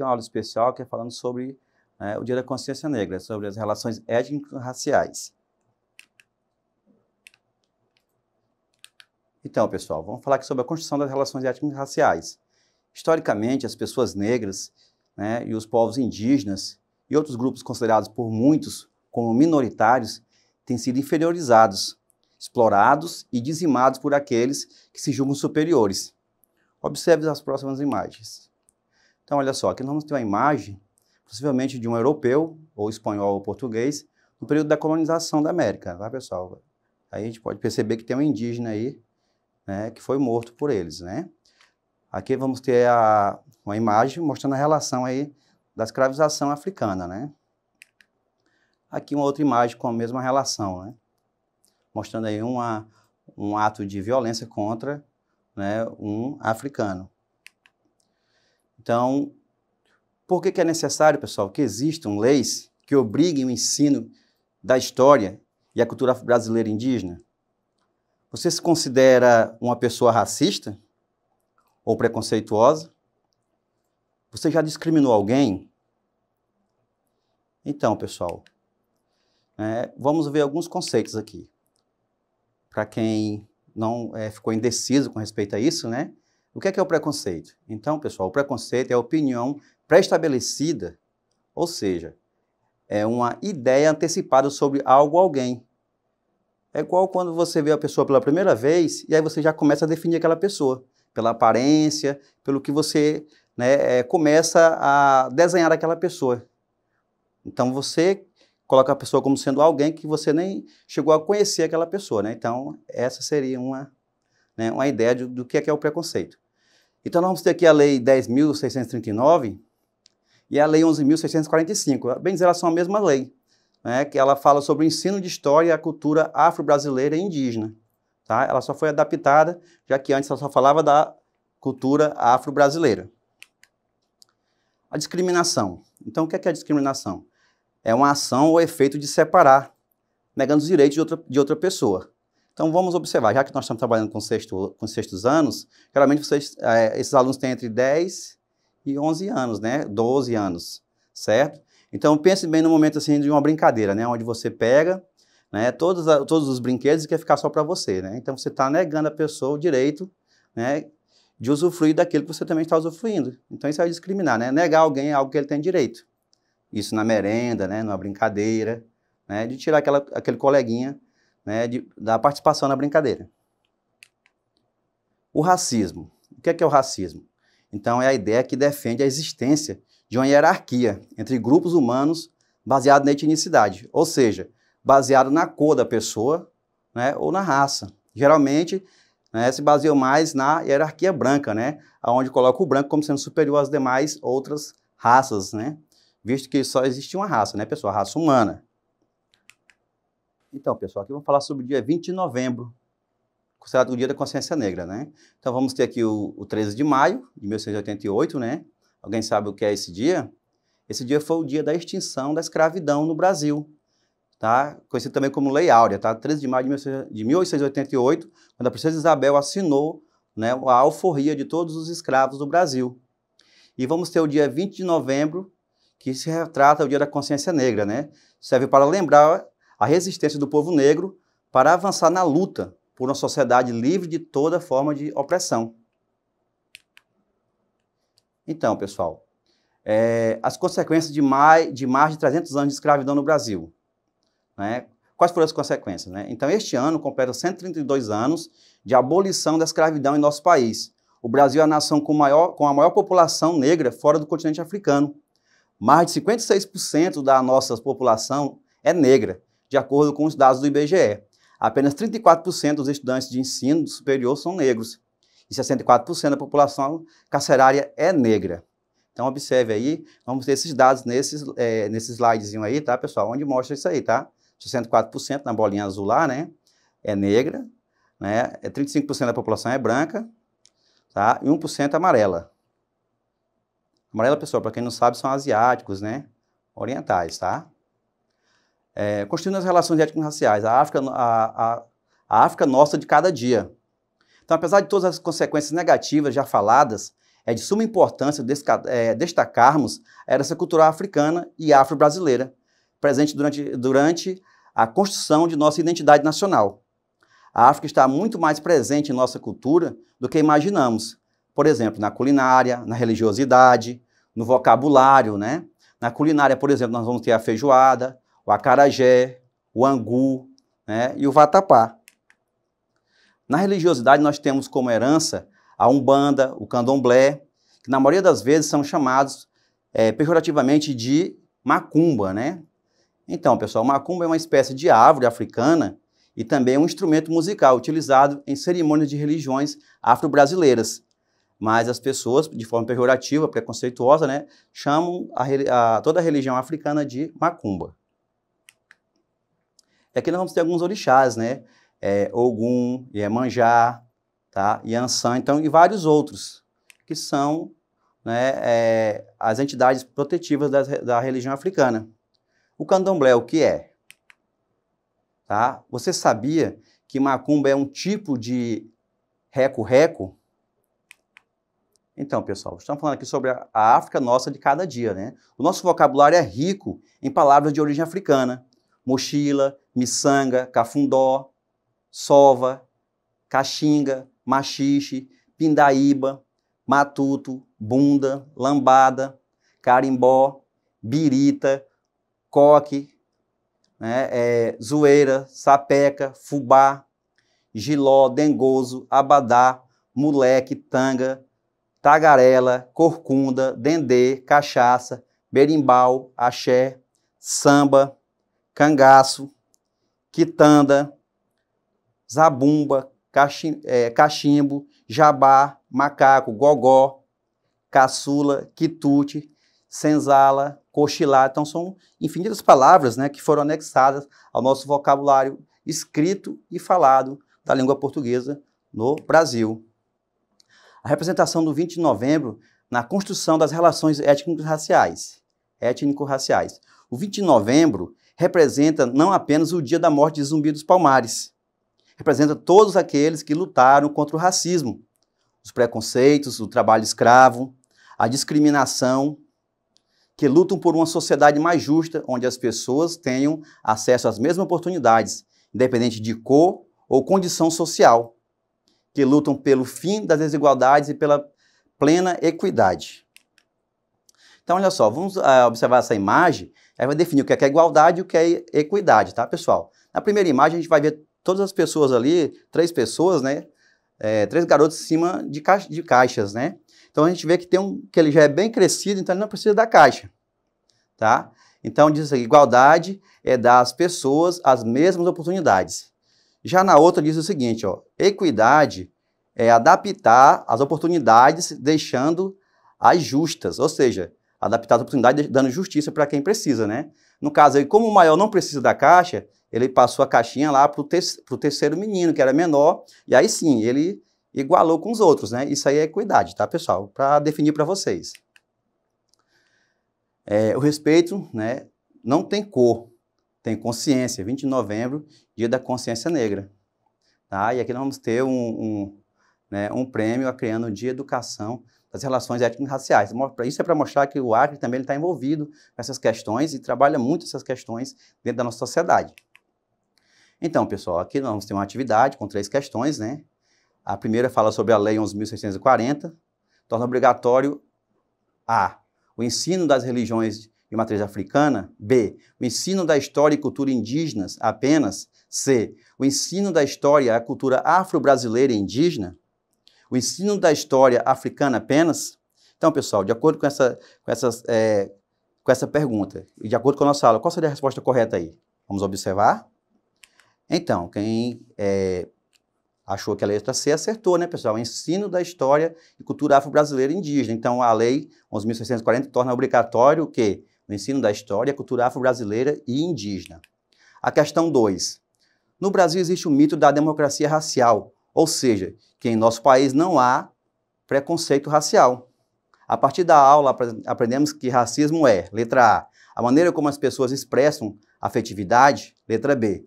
ter uma aula especial que é falando sobre né, o Dia da Consciência Negra, sobre as relações étnico-raciais. Então, pessoal, vamos falar aqui sobre a construção das relações étnico-raciais. Historicamente, as pessoas negras né, e os povos indígenas e outros grupos considerados por muitos como minoritários têm sido inferiorizados, explorados e dizimados por aqueles que se julgam superiores. Observe as próximas imagens. Então, olha só, aqui nós vamos ter uma imagem, possivelmente de um europeu, ou espanhol ou português, no período da colonização da América, tá, pessoal? Aí a gente pode perceber que tem um indígena aí, né, que foi morto por eles, né? Aqui vamos ter a, uma imagem mostrando a relação aí da escravização africana, né? Aqui uma outra imagem com a mesma relação, né? Mostrando aí uma, um ato de violência contra né, um africano. Então, por que, que é necessário, pessoal, que existam leis que obriguem o ensino da história e a cultura brasileira indígena? Você se considera uma pessoa racista ou preconceituosa? Você já discriminou alguém? Então, pessoal, é, vamos ver alguns conceitos aqui. Para quem não é, ficou indeciso com respeito a isso, né? O que é, que é o preconceito? Então, pessoal, o preconceito é a opinião pré-estabelecida, ou seja, é uma ideia antecipada sobre algo ou alguém. É igual quando você vê a pessoa pela primeira vez e aí você já começa a definir aquela pessoa pela aparência, pelo que você né, é, começa a desenhar aquela pessoa. Então você coloca a pessoa como sendo alguém que você nem chegou a conhecer aquela pessoa, né? Então essa seria uma né, uma ideia do, do que, é que é o preconceito. Então, nós vamos ter aqui a Lei 10.639 e a Lei 11.645. Bem dizer, elas são a mesma lei, né, que ela fala sobre o ensino de história e a cultura afro-brasileira e indígena. Tá? Ela só foi adaptada, já que antes ela só falava da cultura afro-brasileira. A discriminação. Então, o que é, que é a discriminação? É uma ação ou efeito de separar, negando os direitos de outra, de outra pessoa. Então vamos observar, já que nós estamos trabalhando com, sexto, com sextos anos, geralmente vocês, é, esses alunos têm entre 10 e 11 anos, né? 12 anos, certo? Então pense bem no momento assim de uma brincadeira, né? Onde você pega né, todos, todos os brinquedos e quer ficar só para você, né? Então você está negando a pessoa o direito, né? de usufruir daquilo que você também está usufruindo. Então isso é discriminar, né? Negar alguém é algo que ele tem direito. Isso na merenda, né? Numa brincadeira, né? De tirar aquela, aquele coleguinha né, de, da participação na brincadeira. O racismo. O que é, que é o racismo? Então, é a ideia que defende a existência de uma hierarquia entre grupos humanos baseado na etnicidade, ou seja, baseado na cor da pessoa né, ou na raça. Geralmente, né, se baseia mais na hierarquia branca, né, onde coloca o branco como sendo superior às demais outras raças, né, visto que só existe uma raça, né, pessoal, a raça humana. Então, pessoal, aqui vamos falar sobre o dia 20 de novembro, considerado o dia da consciência negra, né? Então, vamos ter aqui o, o 13 de maio de 1688, né? Alguém sabe o que é esse dia? Esse dia foi o dia da extinção da escravidão no Brasil, tá? Conhecido também como Lei Áurea, tá? 13 de maio de 1888, quando a princesa Isabel assinou né, a alforria de todos os escravos do Brasil. E vamos ter o dia 20 de novembro, que se retrata o dia da consciência negra, né? Serve para lembrar a resistência do povo negro para avançar na luta por uma sociedade livre de toda forma de opressão. Então, pessoal, é, as consequências de mais, de mais de 300 anos de escravidão no Brasil. Né? Quais foram as consequências? Né? Então, este ano completa 132 anos de abolição da escravidão em nosso país. O Brasil é a nação com, maior, com a maior população negra fora do continente africano. Mais de 56% da nossa população é negra de acordo com os dados do IBGE. Apenas 34% dos estudantes de ensino superior são negros e 64% da população carcerária é negra. Então, observe aí, vamos ter esses dados nesses, é, eh, nesse slidezinho aí, tá, pessoal? Onde mostra isso aí, tá? 64% na bolinha azul lá, né? É negra, né? 35% é da população é branca, tá? E 1% amarela. Amarela, pessoal, para quem não sabe, são asiáticos, né? Orientais, tá? é, construindo as relações étnico-raciais, a África, a, a, a África nossa de cada dia. Então, apesar de todas as consequências negativas já faladas, é de suma importância é, destacarmos a herança cultural africana e afro-brasileira, presente durante, durante a construção de nossa identidade nacional. A África está muito mais presente em nossa cultura do que imaginamos. Por exemplo, na culinária, na religiosidade, no vocabulário, né? Na culinária, por exemplo, nós vamos ter a feijoada, o acarajé, o angu né, e o vatapá. Na religiosidade, nós temos como herança a umbanda, o candomblé, que na maioria das vezes são chamados é, pejorativamente de macumba. Né? Então, pessoal, macumba é uma espécie de árvore africana e também um instrumento musical utilizado em cerimônias de religiões afro-brasileiras. Mas as pessoas, de forma pejorativa, preconceituosa, né, chamam a, a, toda a religião africana de macumba. É e aqui nós vamos ter alguns orixás, né? É, Ogum, Iemanjá, tá? Yansan, então, e vários outros, que são né, é, as entidades protetivas da, da religião africana. O candomblé, o que é? Tá? Você sabia que macumba é um tipo de reco-reco? Então, pessoal, estamos falando aqui sobre a África nossa de cada dia, né? O nosso vocabulário é rico em palavras de origem africana. Mochila, miçanga, cafundó, sova, caxinga, machixe, pindaíba, matuto, bunda, lambada, carimbó, birita, coque, né, é, zoeira, sapeca, fubá, giló, dengoso, abadá, moleque, tanga, tagarela, corcunda, dendê, cachaça, berimbau, axé, samba, cangaço, quitanda, zabumba, cachimbo, é, jabá, macaco, gogó, caçula, quitute, senzala, cochilar. Então, são infinitas palavras né, que foram anexadas ao nosso vocabulário escrito e falado da língua portuguesa no Brasil. A representação do 20 de novembro na construção das relações étnico-raciais. Étnico-raciais. O 20 de novembro representa não apenas o dia da morte de Zumbi dos Palmares, representa todos aqueles que lutaram contra o racismo, os preconceitos, o trabalho escravo, a discriminação, que lutam por uma sociedade mais justa, onde as pessoas tenham acesso às mesmas oportunidades, independente de cor ou condição social, que lutam pelo fim das desigualdades e pela plena equidade. Então, olha só, vamos uh, observar essa imagem, aí vai definir o que é, que é igualdade e o que é equidade, tá, pessoal? Na primeira imagem, a gente vai ver todas as pessoas ali, três pessoas, né? É, três garotos em cima de, caixa, de caixas, né? Então, a gente vê que tem um que ele já é bem crescido, então ele não precisa da caixa, tá? Então, diz aqui, assim, igualdade é dar às pessoas as mesmas oportunidades. Já na outra diz o seguinte, ó, equidade é adaptar as oportunidades deixando as justas, ou seja, adaptar as oportunidades, dando justiça para quem precisa, né? No caso, aí, como o maior não precisa da caixa, ele passou a caixinha lá para o te terceiro menino, que era menor, e aí sim, ele igualou com os outros, né? Isso aí é equidade, tá, pessoal? Para definir para vocês. É, o respeito, né, não tem cor, tem consciência. 20 de novembro, dia da consciência negra. Tá? E aqui nós vamos ter um, um, né, um prêmio a criando dia educação das relações étnico-raciais. Isso é para mostrar que o Acre também está envolvido nessas essas questões e trabalha muito essas questões dentro da nossa sociedade. Então, pessoal, aqui nós vamos ter uma atividade com três questões, né? A primeira fala sobre a Lei 11.640, torna obrigatório A. O ensino das religiões de matriz africana. B. O ensino da história e cultura indígenas apenas. C. O ensino da história e a cultura afro-brasileira e indígena o ensino da história africana apenas? Então, pessoal, de acordo com essa, com essa é, com essa pergunta, e de acordo com a nossa aula, qual seria a resposta correta aí? Vamos observar? Então, quem é, achou que a letra C acertou, né, pessoal? Ensino da história e cultura afro-brasileira indígena. Então, a lei 11.640 torna obrigatório o quê? O ensino da história, e cultura afro-brasileira e indígena. A questão 2. No Brasil existe o mito da democracia racial, ou seja, que em nosso país não há preconceito racial. A partir da aula, aprendemos que racismo é, letra A, a maneira como as pessoas expressam afetividade, letra B,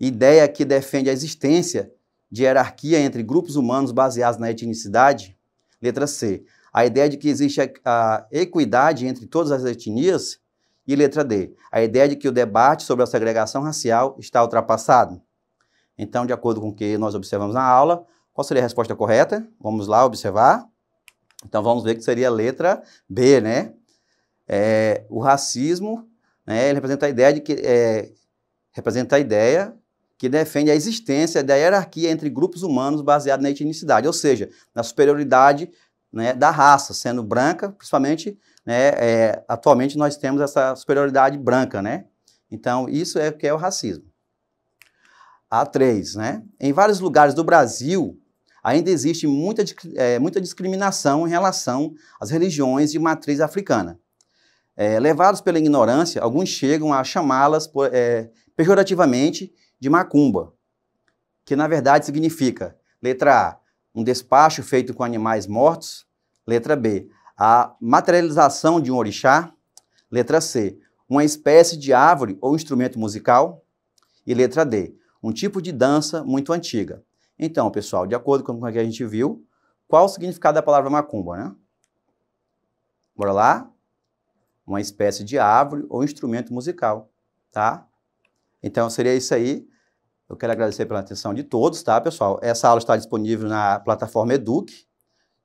ideia que defende a existência de hierarquia entre grupos humanos baseados na etnicidade, letra C, a ideia de que existe a equidade entre todas as etnias, e letra D, a ideia de que o debate sobre a segregação racial está ultrapassado. Então, de acordo com o que nós observamos na aula, qual seria a resposta correta? Vamos lá observar. Então, vamos ver que seria a letra B, né? É, o racismo, né, ele representa a ideia de que é, representa a ideia que defende a existência da hierarquia entre grupos humanos baseada na etnicidade, ou seja, na superioridade né, da raça, sendo branca, principalmente, né, é, atualmente nós temos essa superioridade branca, né? Então, isso é o que é o racismo. A3, né? Em vários lugares do Brasil, ainda existe muita, é, muita discriminação em relação às religiões de matriz africana. É, levados pela ignorância, alguns chegam a chamá-las é, pejorativamente de macumba, que na verdade significa, letra A, um despacho feito com animais mortos, letra B, a materialização de um orixá, letra C, uma espécie de árvore ou instrumento musical, e letra D, um tipo de dança muito antiga. Então, pessoal, de acordo com o que a gente viu, qual o significado da palavra macumba, né? Bora lá? Uma espécie de árvore ou instrumento musical, tá? Então, seria isso aí. Eu quero agradecer pela atenção de todos, tá, pessoal? Essa aula está disponível na plataforma Eduque,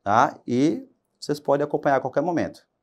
tá? E vocês podem acompanhar a qualquer momento.